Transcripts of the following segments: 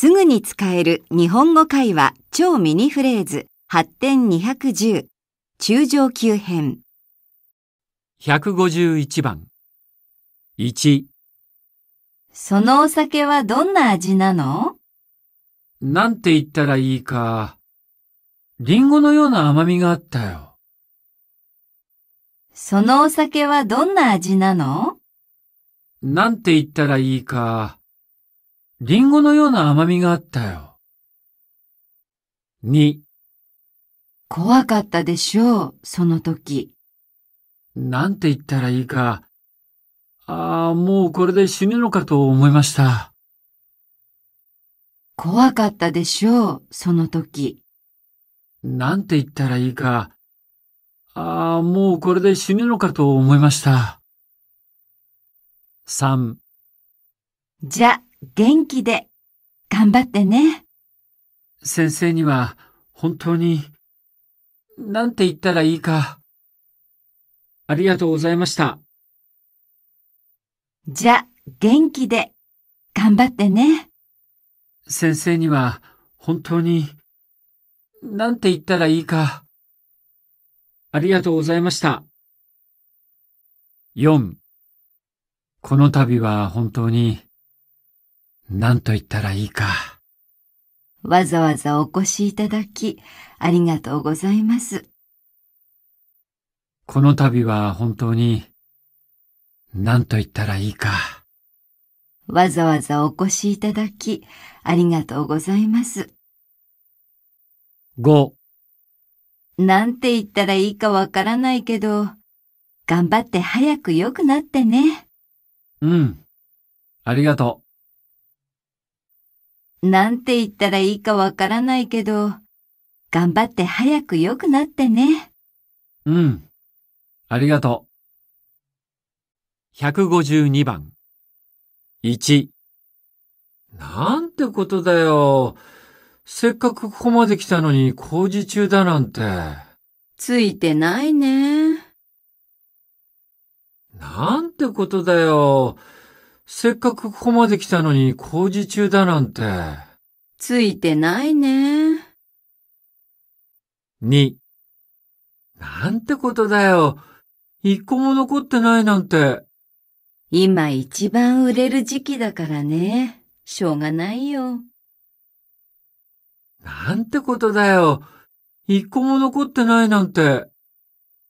すぐに使える日本語会話超ミニフレーズ発展2 1 0中上級編151番 1, 1そのお酒はどんな味なのなんて言ったらいいか。リンゴのような甘みがあったよ。そのお酒はどんな味なのなんて言ったらいいか。リンゴのような甘みがあったよ。2怖かったでしょう、その時。なんて言ったらいいか。ああ、もうこれで死ぬのかと思いました。怖かったでしょう、その時。なんて言ったらいいか。ああ、もうこれで死ぬのかと思いました。3じゃ、元気で頑張ってね。先生には本当に、なんて言ったらいいか。ありがとうございました。じゃ、元気で頑張ってね。先生には本当に、なんて言ったらいいか。ありがとうございました。4この度は本当に、何と言ったらいいか。わざわざお越しいただき、ありがとうございます。この度は本当に、何と言ったらいいか。わざわざお越しいただき、ありがとうございます。五。なんて言ったらいいかわからないけど、頑張って早く良くなってね。うん。ありがとう。なんて言ったらいいかわからないけど、頑張って早く良くなってね。うん。ありがとう。152番。1。なんてことだよ。せっかくここまで来たのに工事中だなんて。ついてないね。なんてことだよ。せっかくここまで来たのに工事中だなんて。ついてないね。2。なんてことだよ。一個も残ってないなんて。今一番売れる時期だからね。しょうがないよ。なんてことだよ。一個も残ってないなんて。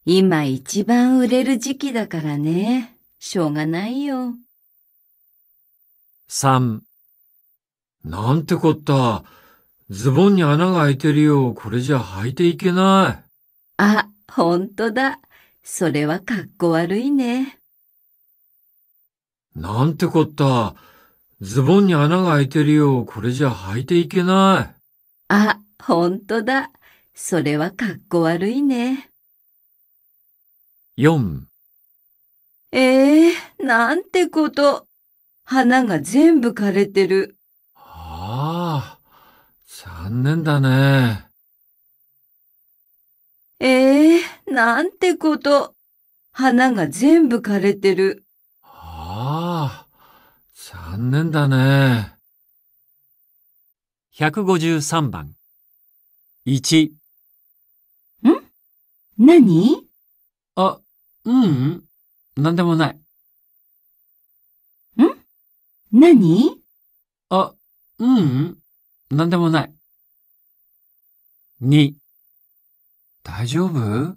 今一番売れる時期だからね。しょうがないよ。3。なんてこった。ズボンに穴が開いてるよ。これじゃ履いていけない。あ、ほんとだ。それはかっこ悪いね。なんてこった。ズボンに穴が開いてるよ。これじゃ履いていけない。あ、ほんとだ。それはかっこ悪いね。4。ええー、なんてこと。花が全部枯れてる。ああ、残念だね。ええー、なんてこと。花が全部枯れてる。ああ、残念だね。153番。1。ん何あ、ううん。なんでもない。何あ、ううん、なんでもない。二。大丈夫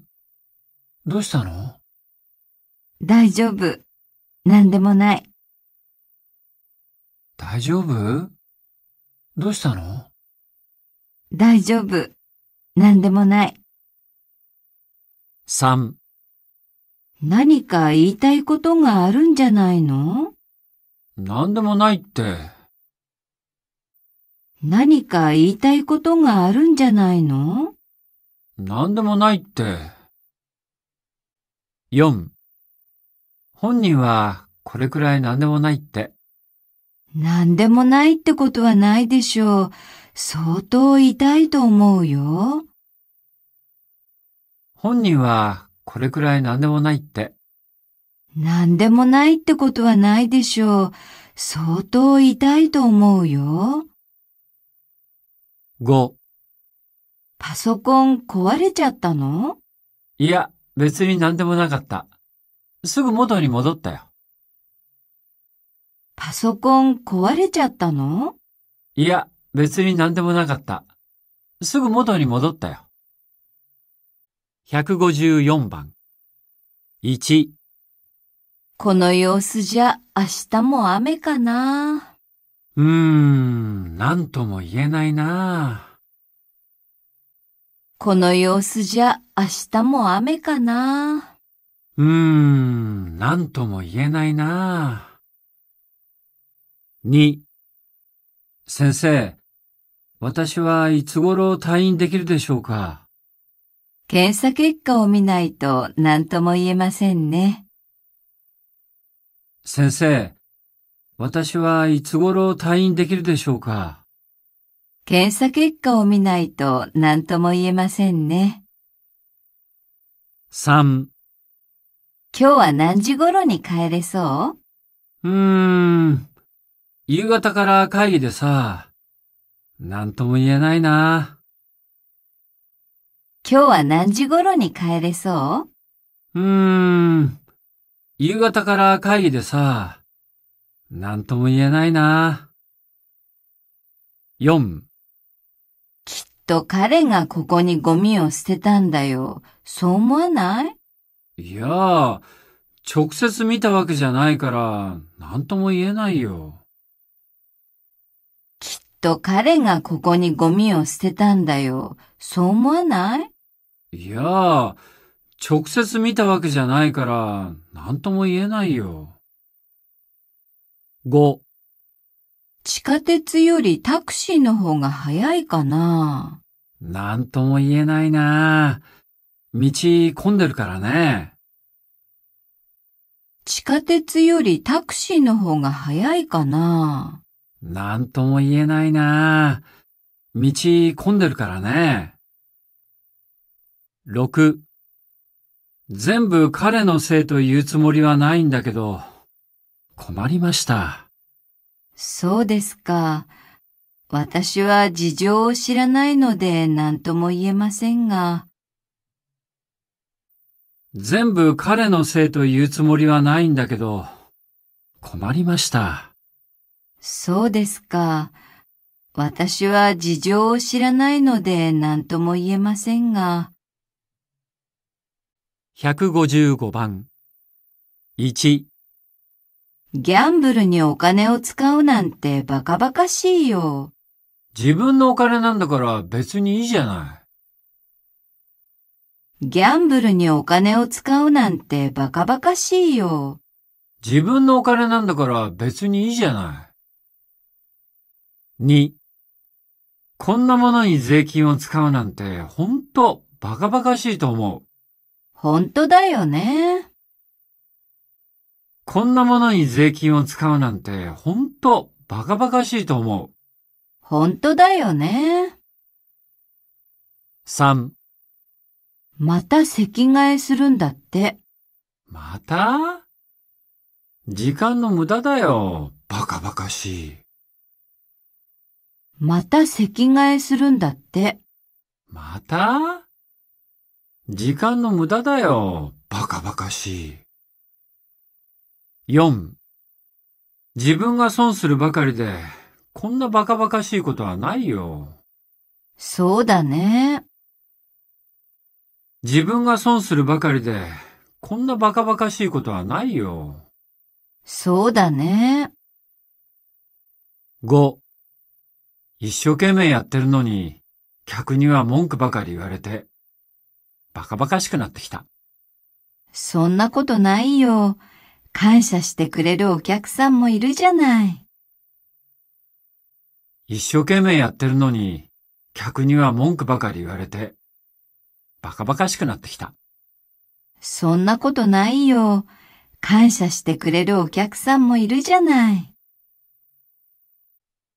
どうしたの大丈夫、なんでもない。大丈夫どうしたの大丈夫、なんでもない。三、何か言いたいことがあるんじゃないの何でもないって。何か言いたいことがあるんじゃないの何でもないって。4本人はこれくらい何でもないって。何でもないってことはないでしょう。相当痛いと思うよ。本人はこれくらい何でもないって。何でもないってことはないでしょう。相当痛いと思うよ。5パソコン壊れちゃったのいや、別に何でもなかった。すぐ元に戻ったよ。パソコン壊れちゃったのいや、別に何でもなかった。すぐ元に戻ったよ。154番。1この様子じゃ明日も雨かな。うーん、なんとも言えないな。この様子じゃ明日も雨かな。うーん、なんとも言えないな。2先生、私はいつ頃退院できるでしょうか検査結果を見ないと何とも言えませんね。先生、私はいつ頃退院できるでしょうか検査結果を見ないと何とも言えませんね。3今日は何時頃に帰れそううーん、夕方から会議でさ、何とも言えないな。今日は何時頃に帰れそううーん。夕方から会議でさ、なんとも言えないな。4きっと彼がここにゴミを捨てたんだよ。そう思わないいやあ、直接見たわけじゃないから、なんとも言えないよ。きっと彼がここにゴミを捨てたんだよ。そう思わないいやあ、直接見たわけじゃないから、なんとも言えないよ。5地下鉄よりタクシーの方が早いかななんとも言えないな。道混んでるからね。地下鉄よりタクシーの方が早いかななんとも言えないな。道混んでるからね。6全部彼のせいと言うつもりはないんだけど、困りました。そうですか。私は事情を知らないので何とも言えませんが。全部彼のせいと言うつもりはないんだけど、困りました。そうですか。私は事情を知らないので何とも言えませんが。155番。1。ギャンブルにお金を使うなんてバカバカしいよ。自分のお金なんだから別にいいじゃない。ギャンブルにお金を使うなんてバカバカしいよ。自分のお金なんだから別にいいじゃない。2。こんなものに税金を使うなんてほんとバカバカしいと思う。本当だよね。こんなものに税金を使うなんて、本当バカバカしいと思う。本当だよね。3また席替えするんだって。また時間の無駄だよ。バカバカしい。また席替えするんだって。また時間の無駄だよ。バカバカしい。4. 自分が損するばかりで、こんなバカバカしいことはないよ。そうだね。自分が損するばかりで、こんなバカバカしいことはないよ。そうだね。5. 一生懸命やってるのに、客には文句ばかり言われて、バカバカしくなってきた。そんなことないよ。感謝してくれるお客さんもいるじゃない。一生懸命やってるのに、客には文句ばかり言われて、バカバカしくなってきた。そんなことないよ。感謝してくれるお客さんもいるじゃない。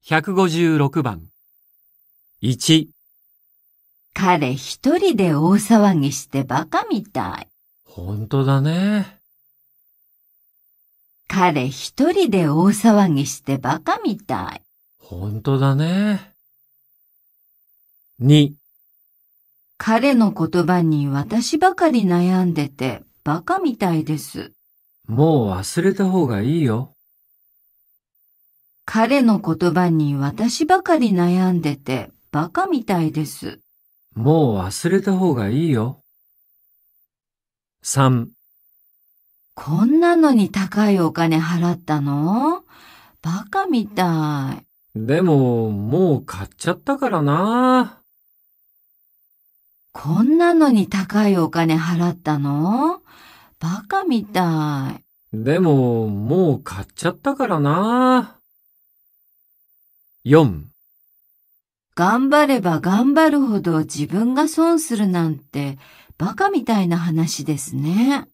156番。1彼一人で大騒ぎしてバカみたい。本当だね。彼一人で大騒ぎしてバカみたい。本当だね。二。彼の言葉に私ばかり悩んでてバカみたいです。もう忘れた方がいいよ。彼の言葉に私ばかり悩んでてバカみたいです。もう忘れた方がいいよ。3こんなのに高いお金払ったのバカみたい。でも、もう買っちゃったからな。こんなのに高いお金払ったのバカみたい。でも、もう買っちゃったからな。4頑張れば頑張るほど自分が損するなんて、バカみたいな話ですね。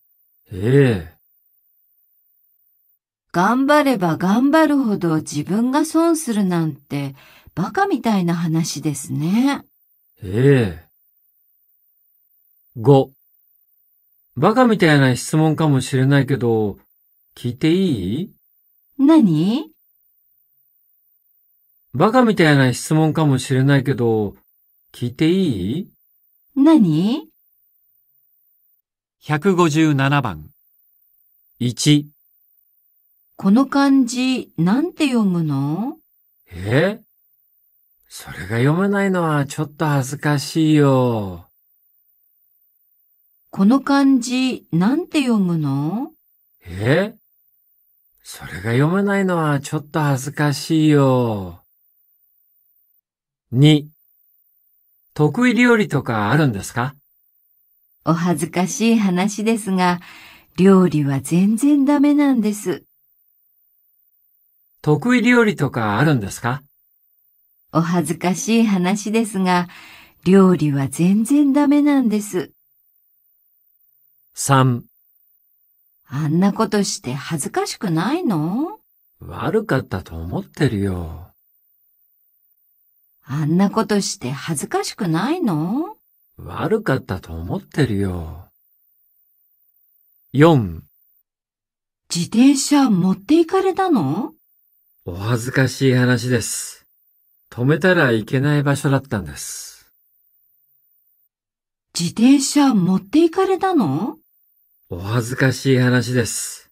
ええ。頑張れば頑張るほど自分が損するなんて、バカみたいな話ですね。ええ。5。バカみたいな質問かもしれないけど、聞いていい何バカみたいな質問かもしれないけど、聞いていい何 ?157 番。1。この漢字、なんて読むのえそれが読めないのはちょっと恥ずかしいよ。この漢字、なんて読むのえそれが読めないのはちょっと恥ずかしいよ。2得意料理とかあるんですかお恥ずかしい話ですが、料理は全然ダメなんです。得意料理とかあるんですかお恥ずかしい話ですが、料理は全然ダメなんです。3あんなことして恥ずかしくないの悪かったと思ってるよ。あんなことして恥ずかしくないの悪かったと思ってるよ。4自転車持っていかれたのお恥ずかしい話です。止めたらいけない場所だったんです。自転車持っていかれたのお恥ずかしい話です。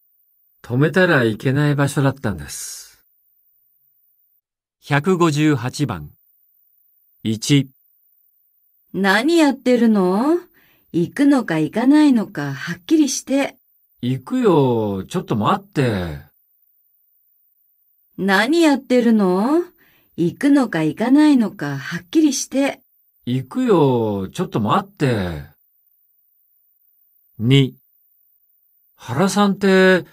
止めたらいけない場所だったんです。158番1何やってるの行くのか行かないのかはっきりして。行くよ、ちょっと待って。何やってるの行くのか行かないのかはっきりして。行くよ、ちょっと待って。2原さんって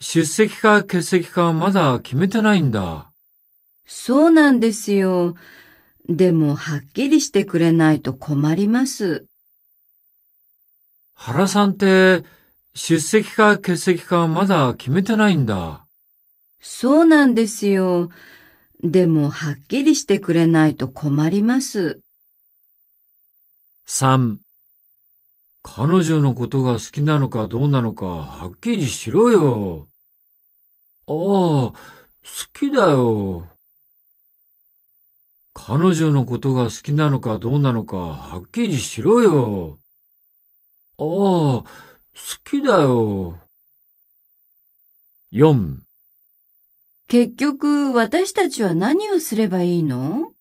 出席か欠席かまだ決めてないんだ。そうなんですよ。でもはっきりしてくれないと困ります。原さんって出席か欠席かまだ決めてないんだ。そうなんですよ。でもはっきりしてくれないと困ります。3彼女のことが好きなのかどうなのかはっきりしろよ。ああ、好きだよ。彼女のことが好きなのかどうなのか、はっきりしろよ。ああ、好きだよ。4結局、私たちは何をすればいいの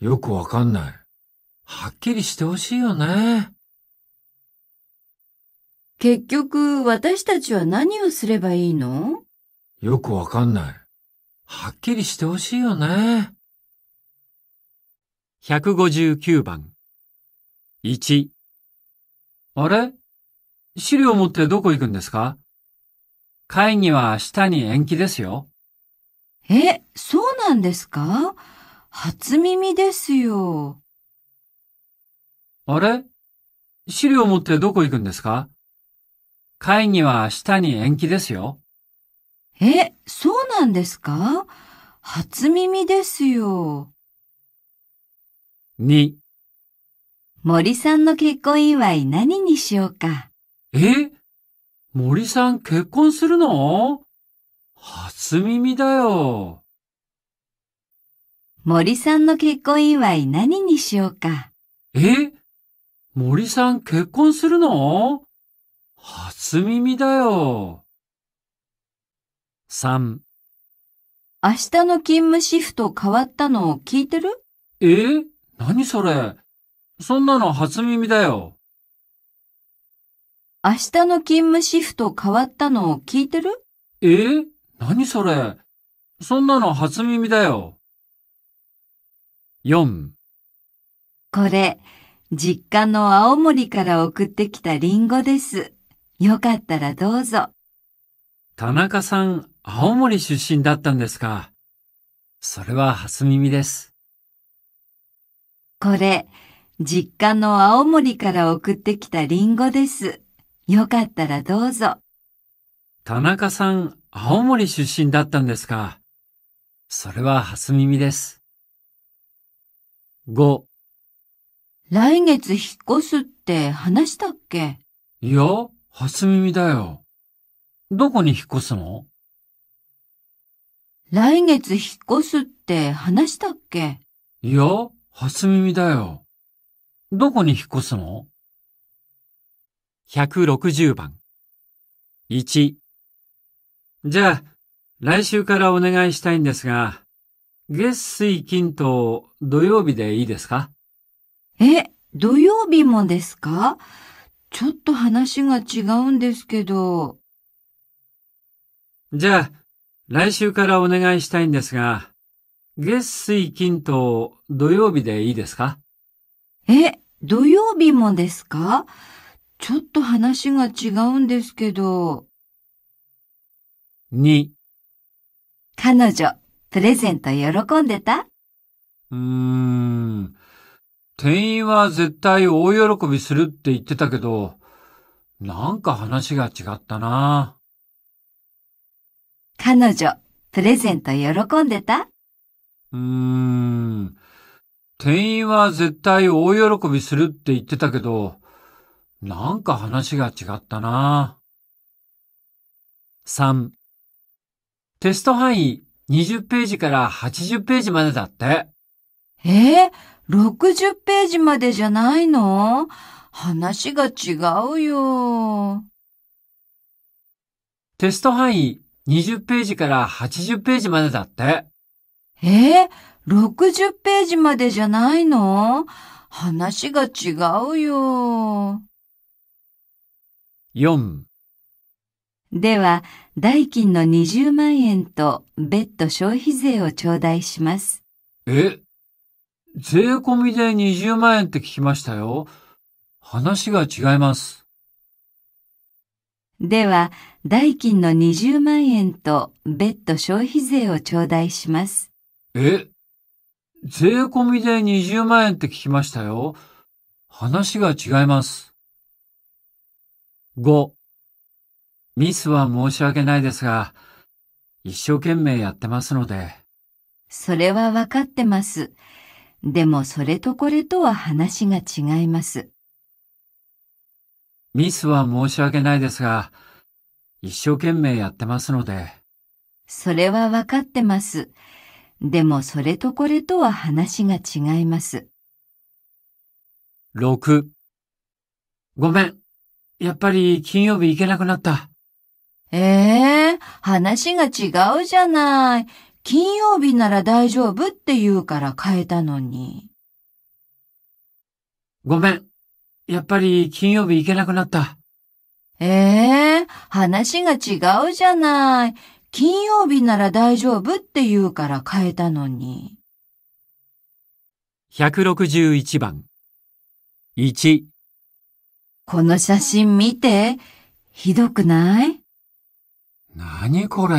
よくわかんない。はっきりしてほしいよね。結局、私たちは何をすればいいのよくわかんない。はっきりしてほしいよね。159番。1。あれ資料持ってどこ行くんですか会議は明日に延期ですよ。え、そうなんですか初耳ですよ。あれ資料持ってどこ行くんですか会議は明日に延期ですよ。え、そうなんですか初耳ですよ。2森さんの結婚祝い何にしようか。え森さん結婚するの初耳だよ。森さんの結婚祝い何にしようか。え森さん結婚するの初耳だよ。3明日の勤務シフト変わったのを聞いてるえ何それそんなの初耳だよ。明日の勤務シフト変わったの聞いてるえ何それそんなの初耳だよ。4これ、実家の青森から送ってきたリンゴです。よかったらどうぞ。田中さん、青森出身だったんですか。それは初耳です。これ、実家の青森から送ってきたリンゴです。よかったらどうぞ。田中さん、青森出身だったんですか。それは初耳です。5。来月引っ越すって話したっけいや、初耳だよ。どこに引っ越すの来月引っ越すって話したっけいや、初耳だよ。どこに引っ越すの ?160 番。1。じゃあ、来週からお願いしたいんですが、月水金と土曜日でいいですかえ、土曜日もですかちょっと話が違うんですけど。じゃあ、来週からお願いしたいんですが、月水金と土曜日でいいですかえ、土曜日もですかちょっと話が違うんですけど。2彼女、プレゼント喜んでたうーん。店員は絶対大喜びするって言ってたけど、なんか話が違ったな。彼女、プレゼント喜んでたうーん。店員は絶対大喜びするって言ってたけど、なんか話が違ったな。3。テスト範囲20ページから80ページまでだって。えー、60ページまでじゃないの話が違うよ。テスト範囲20ページから80ページまでだって。えー、60ページまでじゃないの話が違うよ。4では、代金の20万円と別途消費税を頂戴します。え税込みで20万円って聞きましたよ。話が違います。では、代金の20万円と別途消費税を頂戴します。え税込みで20万円って聞きましたよ。話が違います。5、ミスは申し訳ないですが、一生懸命やってますので。それはわかってます。でもそれとこれとは話が違います。ミスは申し訳ないですが、一生懸命やってますので。それはわかってます。でもそれとこれとは話が違います。6ごめん。やっぱり金曜日行けなくなった。ええー、話が違うじゃない。金曜日なら大丈夫って言うから変えたのに。ごめん。やっぱり金曜日行けなくなった。ええー、話が違うじゃない。金曜日なら大丈夫って言うから変えたのに。161番。1。この写真見て。ひどくないなにこれ。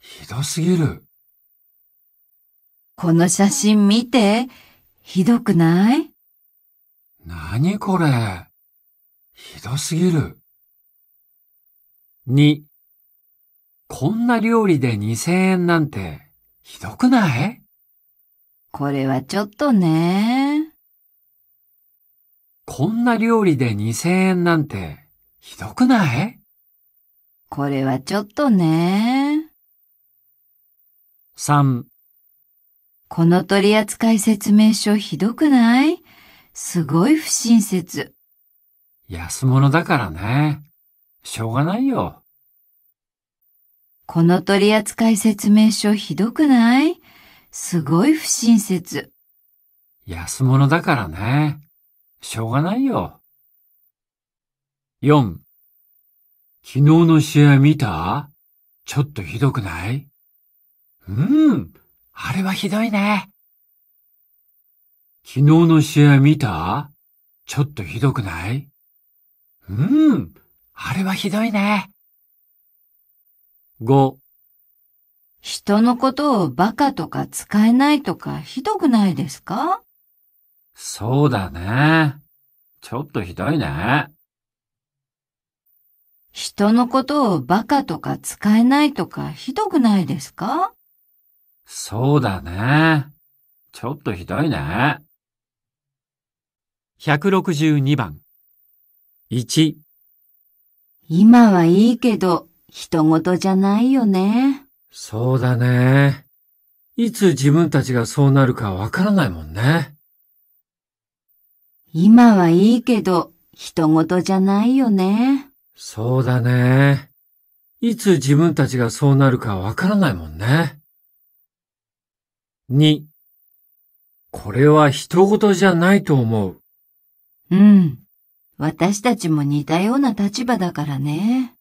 ひどすぎる。この写真見て。ひどくないなにこれ。ひどすぎる。2こんな料理で2000円なんて、ひどくないこれはちょっとね。こんな料理で2000円なんて、ひどくないこれはちょっとね。3この取扱説明書ひどくないすごい不親切。安物だからね。しょうがないよ。この取扱説明書ひどくないすごい不親切。安物だからね。しょうがないよ。4. 昨日の試合見たちょっとひどくないうん。あれはひどいね。昨日の試合見たちょっとひどくないうん。あれはひどいね。5人のことをバカとか使えないとかひどくないですかそうだね。ちょっとひどいね。人のことをバカとか使えないとかひどくないですかそうだね。ちょっとひどいね。162番。1今はいいけど、人事じゃないよね。そうだね。いつ自分たちがそうなるかわからないもんね。今はいいけど、人事じゃないよね。そうだね。いつ自分たちがそうなるかわからないもんね。二、これは人事じゃないと思う。うん。私たちも似たような立場だからね。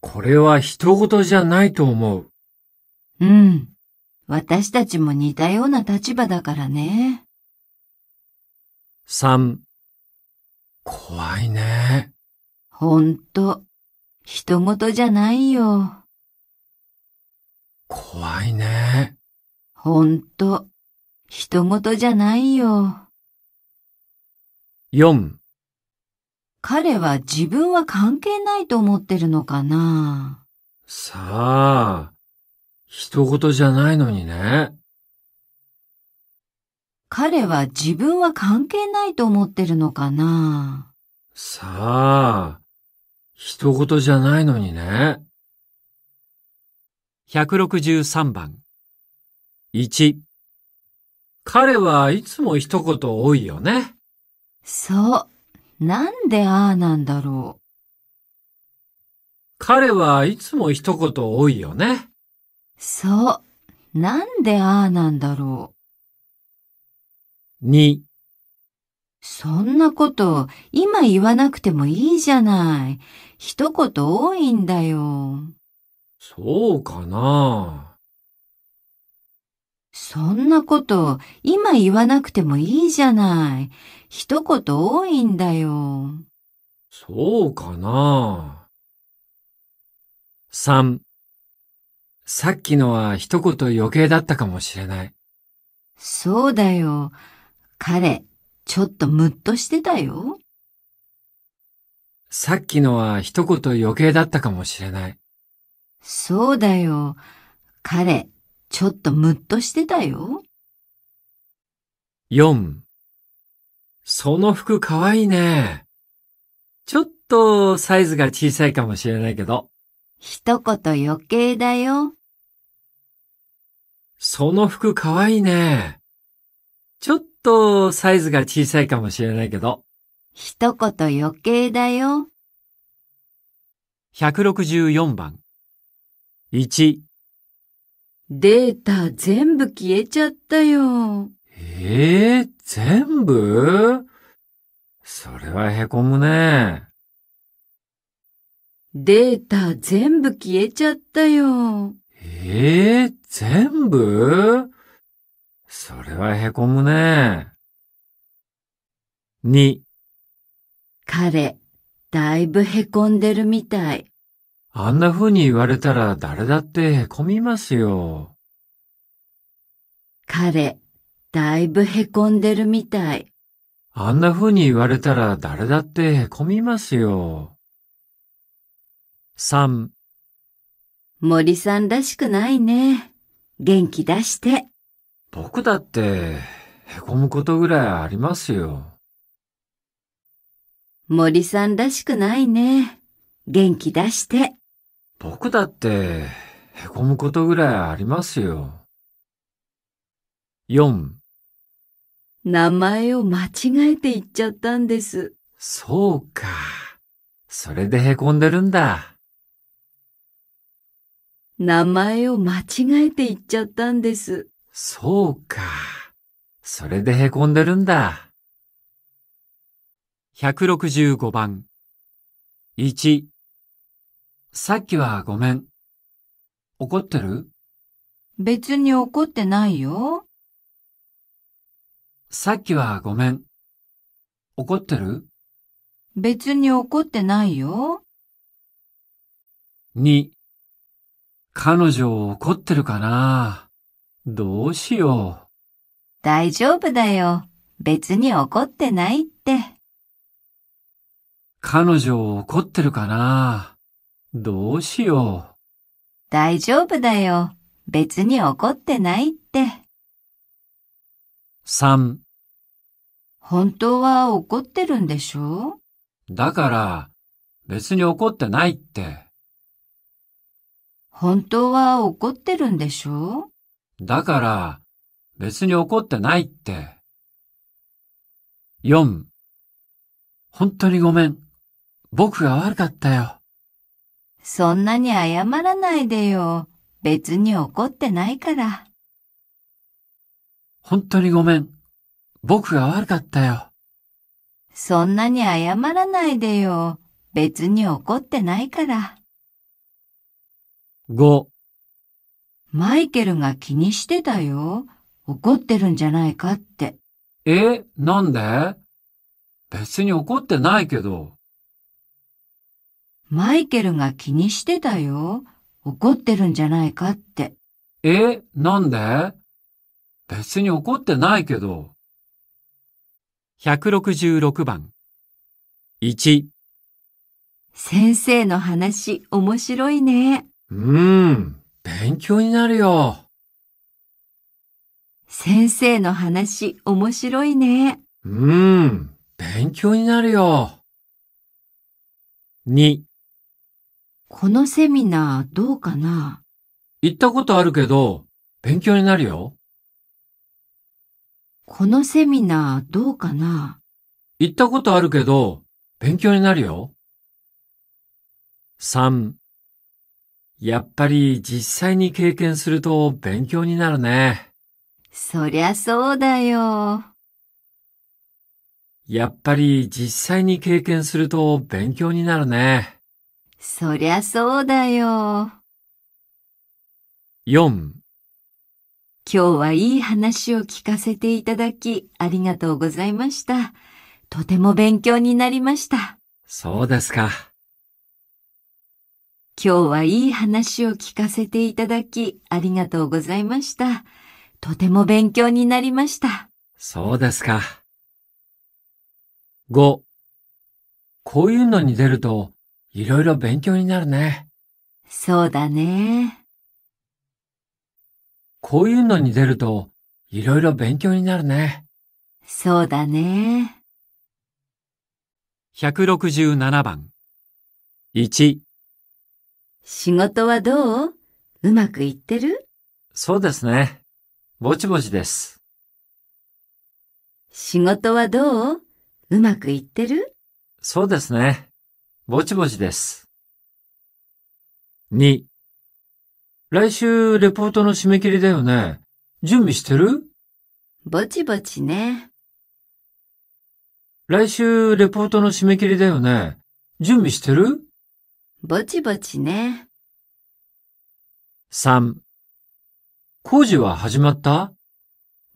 これは人事じゃないと思う。うん。私たちも似たような立場だからね。三、怖いね。ほんと、人事じゃないよ。怖いね。ほんと、人事じゃないよ。四、彼は自分は関係ないと思ってるのかなさあ、人事じゃないのにね。彼は自分は関係ないと思ってるのかなさあ、人事じゃないのにね。163番。1。彼はいつも一言多いよね。そう。なんでああなんだろう。彼はいつも一言多いよね。そう。なんでああなんだろう。に。そんなこと今言わなくてもいいじゃない。一言多いんだよ。そうかな。そんなこと今言わなくてもいいじゃない。一言多いんだよ。そうかな三、さっきのは一言余計だったかもしれない。そうだよ。彼、ちょっとムッとしてたよ。さっきのは一言余計だったかもしれない。そうだよ。彼、ちょっとムッとしてたよ。4その服かわいいね。ちょっとサイズが小さいかもしれないけど。一言余計だよ。その服かわいいね。ちょっとサイズが小さいかもしれないけど。一言余計だよ。164番。1。データ全部消えちゃったよ。ええー、全部それは凹むね。データ全部消えちゃったよ。ええー、全部それは凹むね。2彼、だいぶ凹んでるみたい。あんな風に言われたら誰だってへこみますよ。彼、だいぶ凹んでるみたい。あんな風に言われたら誰だってへこみますよ。3森さんらしくないね。元気出して。僕だってへこむことぐらいありますよ。森さんらしくないね。元気出して。僕だってへこむことぐらいありますよ。四。名前を間違えて言っちゃったんです。そうか。それで凹んでるんだ。名前を間違えて言っちゃったんです。そうか。それで凹んでるんだ。165番。1。さっきはごめん。怒ってる別に怒ってないよ。さっきはごめん。怒ってる別に怒ってないよ。2. 彼女怒ってるかなどうしよう。大丈夫だよ。別に怒ってないって。彼女怒ってるかなどうしよう。大丈夫だよ。別に怒ってないって。3本当は怒ってるんでしょだから、別に怒ってないって。本当は怒ってるんでしょだから、別に怒ってないって。4本当にごめん。僕が悪かったよ。そんなに謝らないでよ。別に怒ってないから。本当にごめん。僕が悪かったよ。そんなに謝らないでよ。別に怒ってないから。5マイケルが気にしてたよ。怒ってるんじゃないかって。えなんで別に怒ってないけど。マイケルが気にしてたよ。怒ってるんじゃないかって。えなんで別に怒ってないけど。166番。1。先生の話面白いね。うーん、勉強になるよ。先生の話面白いね。うーん、勉強になるよ。2。このセミナーどうかな行ったことあるけど、勉強になるよ。このセミナーどうかな行ったことあるけど、勉強になるよ。3. やっぱり実際に経験すると勉強になるね。そりゃそうだよ。やっぱり実際に経験すると勉強になるね。そりゃそうだよ。4. 今日はいい話を聞かせていただき、ありがとうございました。とても勉強になりました。そうですか。今日はいい話を聞かせていただき、ありがとうございました。とても勉強になりました。そうですか。5、こういうのに出ると、いろいろ勉強になるね。そうだね。こういうのに出ると、いろいろ勉強になるね。そうだね。167番。1。仕事はどううまくいってるそうですね。ぼちぼちです。仕事はどううまくいってるそうですね。ぼちぼちです。2来週レポートの締め切りだよね。準備してるぼちぼちね。来週レポートの締め切りだよね。準備してるぼちぼちね。3工事は始まった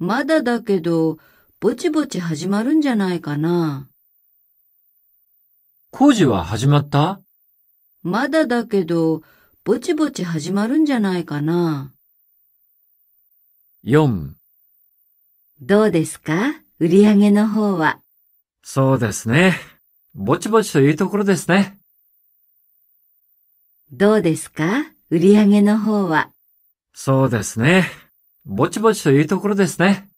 まだだけど、ぼちぼち始まるんじゃないかな。工事は始まったまだだけど、ぼちぼち始まるんじゃないかな。4どうですか売り上げの方は。そうですね。ぼちぼちというところですね。どうですか売り上げの方は。そうですね。ぼちぼちというところですね。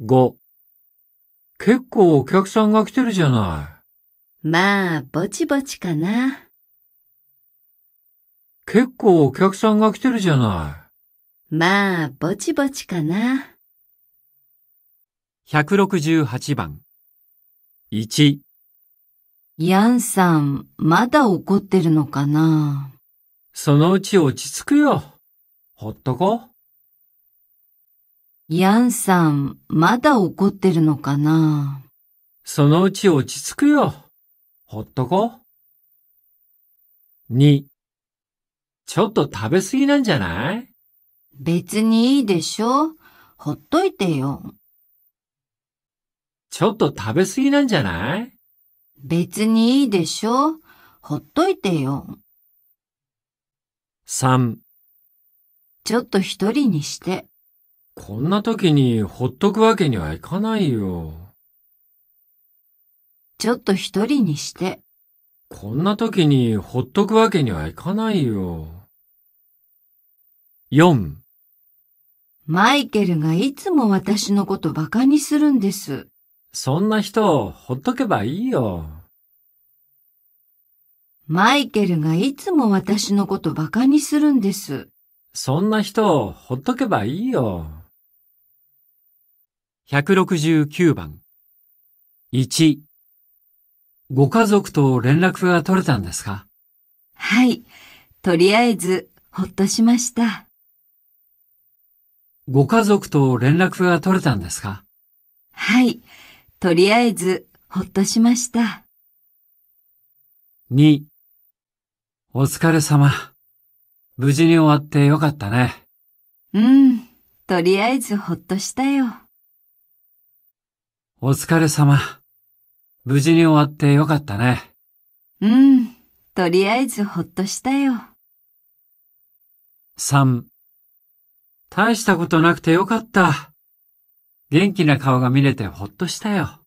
5結構お客さんが来てるじゃない。まあ、ぼちぼちかな。結構お客さんが来てるじゃない。まあ、ぼちぼちかな。168番。1。ヤンさん、まだ怒ってるのかなそのうち落ち着くよ。ほっとこう。ヤンさん、まだ怒ってるのかなそのうち落ち着くよ。ほっとこう。?2 ちょっと食べ過ぎなんじゃない別にいいでしょほっといてよ。ちょっと食べ過ぎなんじゃない別にいいでしょほっといてよ。3ちょっと一人にして。こんな時にほっとくわけにはいかないよ。ちょっと一人にして。こんな時にほっとくわけにはいかないよ。4マイケルがいつも私のこと馬鹿にするんです。そんな人、ほっとけばいいよ。マイケルがいつも私のこと馬鹿にするんです。そんな人、ほっとけばいいよ。169番。1ご家族と連絡が取れたんですかはい。とりあえず、ほっとしました。ご家族と連絡が取れたんですかはい。とりあえず、ほっとしました。2、お疲れ様。無事に終わってよかったね。うん。とりあえずほっとしたよ。お疲れ様。無事に終わってよかったね。うん、とりあえずほっとしたよ。3. 大したことなくてよかった。元気な顔が見れてほっとしたよ。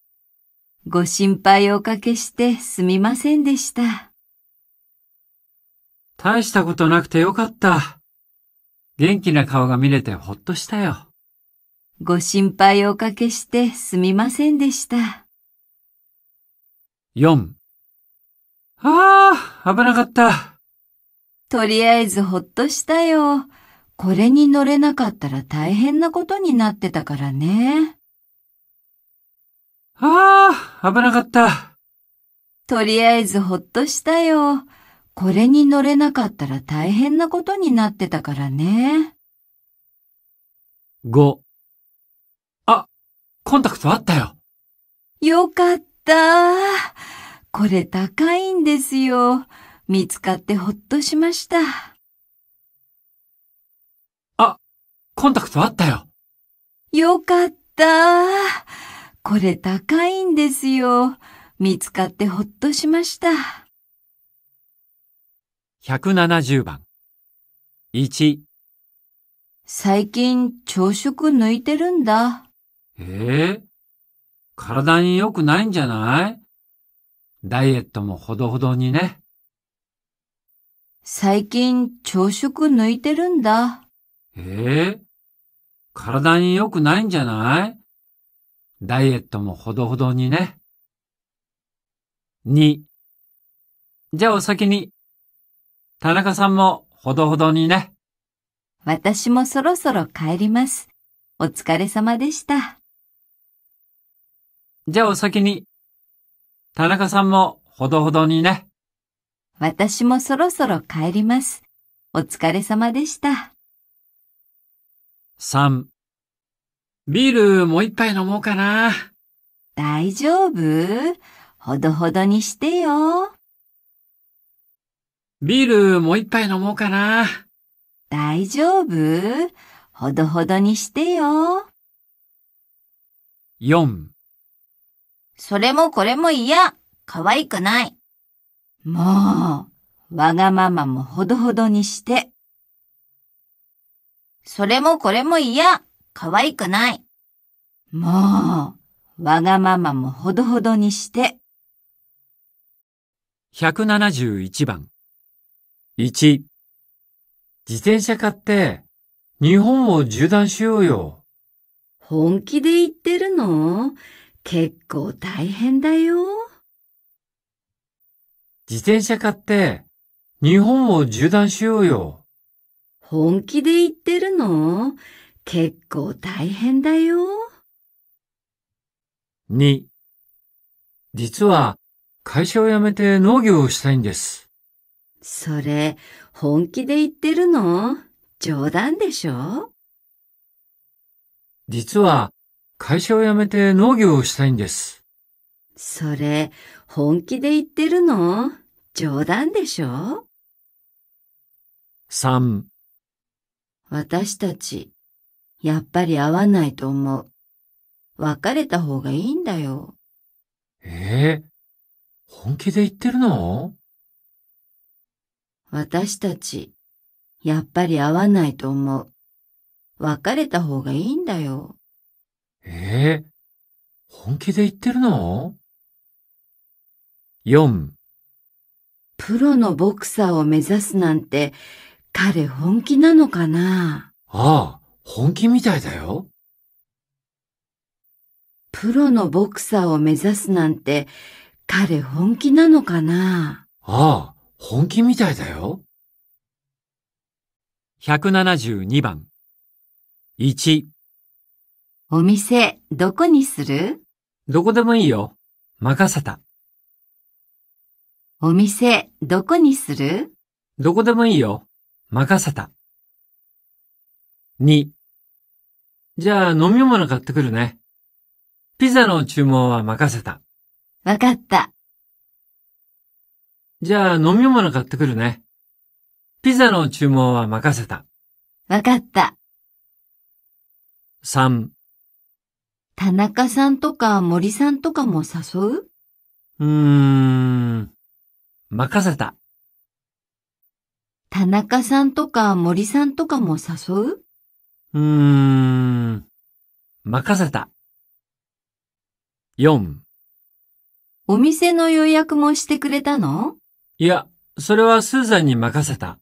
ご心配をおかけしてすみませんでした。大したことなくてよかった。元気な顔が見れてほっとしたよ。ご心配をおかけしてすみませんでした。4ああ、危なかった。とりあえずほっとしたよ。これに乗れなかったら大変なことになってたからね。ああ、危なかった。とりあえずほっとしたよ。これに乗れなかったら大変なことになってたからね。5あ、コンタクトあったよ。よかった。た。。これ高いんですよ。見つかってほっとしました。あ、コンタクトあったよ。よかった。これ高いんですよ。見つかってほっとしました。170番。1。最近朝食抜いてるんだ。ええー体に良くないんじゃないダイエットもほどほどにね。最近朝食抜いてるんだ。ええー、体に良くないんじゃないダイエットもほどほどにね。2。じゃあお先に。田中さんもほどほどにね。私もそろそろ帰ります。お疲れ様でした。じゃあお先に。田中さんもほどほどにね。私もそろそろ帰ります。お疲れ様でした。3. ビールもう一杯飲もうかな。大丈夫ほどほどにしてよ。ビールもう一杯飲もうかな。大丈夫ほどほどにしてよ。4. それもこれも嫌。可愛くない。もう、わがままもほどほどにして。それもこれも嫌。可愛くない。もう、わがままもほどほどにして。171番。1。自転車買って、日本を縦断しようよ。本気で言ってるの結構大変だよ。自転車買って、日本を縦断しようよ。本気で言ってるの結構大変だよ。2. 実は、会社を辞めて農業をしたいんです。それ、本気で言ってるの冗談でしょ実は、会社を辞めて農業をしたいんです。それ、本気で言ってるの冗談でしょ ?3 私たち、やっぱり会わないと思う。別れた方がいいんだよ。ええー、本気で言ってるの私たち、やっぱり会わないと思う。別れた方がいいんだよ。ええー、本気で言ってるの ?4 プロのボクサーを目指すなんて彼本気なのかなああ、本気みたいだよ。プロのボクサーを目指すなんて彼本気なのかなああ、本気みたいだよ。172番1お店、どこにするどこでもいいよ。任せた。お店、どこにするどこでもいいよ。任せた。2。じゃあ飲み物買ってくるね。ピザの注文は任せた。わかった。じゃあ飲み物買ってくるね。ピザの注文は任せた。わかった。3田中さんとか森さんとかも誘ううーん、任せた。田中さんとか森さんとかも誘ううーん、任せた。4お店の予約もしてくれたのいや、それはスーザンに任せた。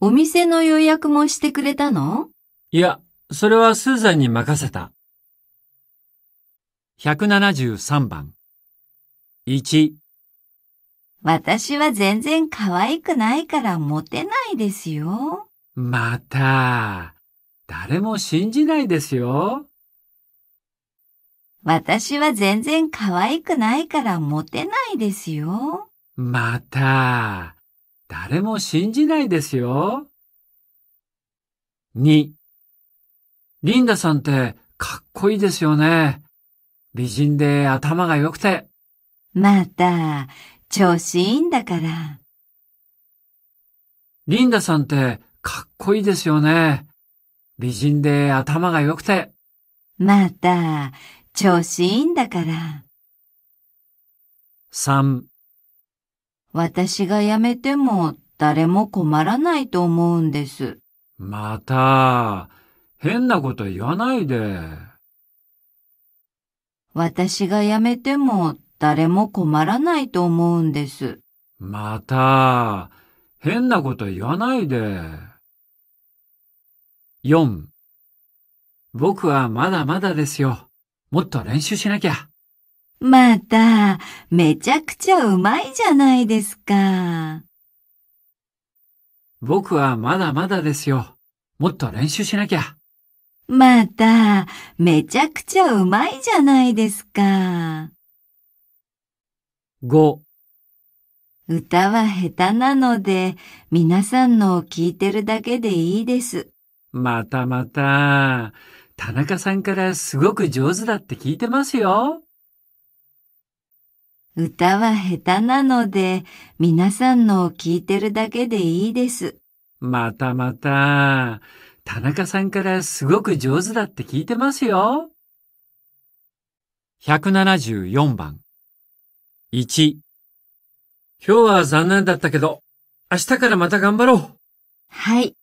お店の予約もしてくれたのいや、それはスーザンに任せた。173番。1。私は全然可愛くないからモテないですよ。また、誰も信じないですよ。私は全然可愛くないからモテないですよ。また、誰も信じないですよ。2リンダさんってかっこいいですよね。美人で頭が良くて。また、調子いいんだから。リンダさんってかっこいいですよね。美人で頭が良くて。また、調子いいんだから。3私が辞めても誰も困らないと思うんです。また、変なこと言わないで。私が辞めても誰も困らないと思うんです。また、変なこと言わないで。4. 僕はまだまだですよ。もっと練習しなきゃ。また、めちゃくちゃうまいじゃないですか。僕はまだまだですよ。もっと練習しなきゃ。また、めちゃくちゃうまいじゃないですか。5歌は下手なので、皆さんのを聞いてるだけでいいです。またまた、田中さんからすごく上手だって聞いてますよ。歌は下手なので、皆さんのを聞いてるだけでいいです。またまた、田中さんからすごく上手だって聞いてますよ。174番。1。今日は残念だったけど、明日からまた頑張ろう。はい。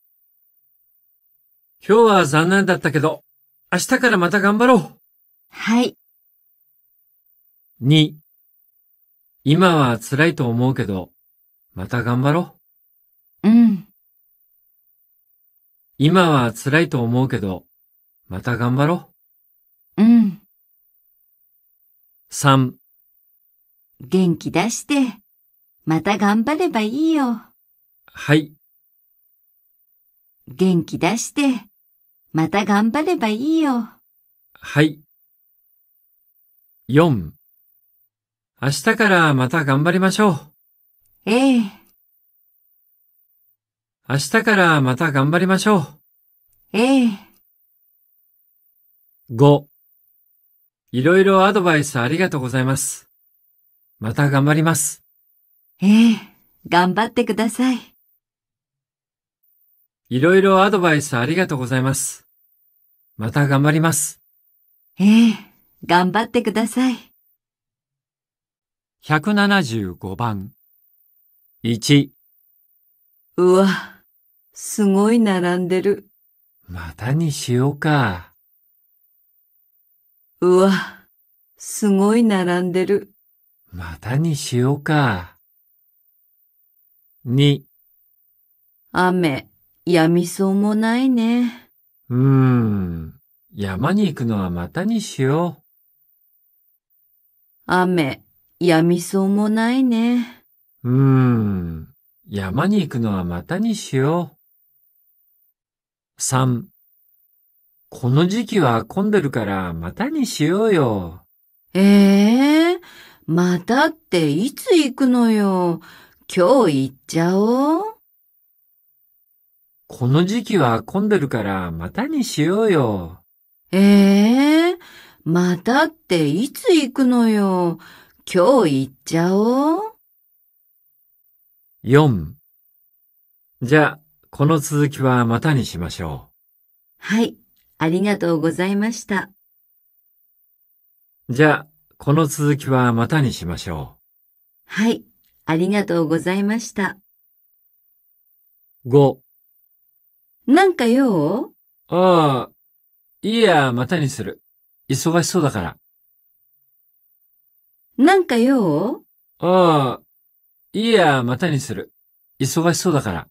今日は残念だったけど、明日からまた頑張ろう。はい。2。今は辛いと思うけど、また頑張ろう。今は辛いと思うけど、また頑張ろう。うん。3元気出して、また頑張ればいいよ。はい。元気出して、また頑張ればいいよ。はい。4明日からまた頑張りましょう。ええ。明日からまた頑張りましょう。ええ。5. いろいろアドバイスありがとうございます。また頑張ります。ええ、頑張ってください。いろいろアドバイスありがとうございます。また頑張ります。ええ、頑張ってください。175番。1。うわ。すごい並んでる。またにしようか。うわ、すごい並んでる。またにしようか。に。雨、やみそうもないね。うーん。山に行くのはまたにしよう。雨、やみそうもないね。うーん。山に行くのはまたにしよう。3この時期は混んでるからまたにしようよ。ええー、またっていつ行くのよ。今日行っちゃおう。この時期は混んでるからまたにしようよ。ええー、またっていつ行くのよ。今日行っちゃおう。4じゃあこの続きはまたにしましょう。はい、ありがとうございました。じゃあ、この続きはまたにしましょう。はい、ありがとうございました。5なんか用ああ、いいや、またにする。忙しそうだから。なんか用ああ、いいや、またにする。忙しそうだから。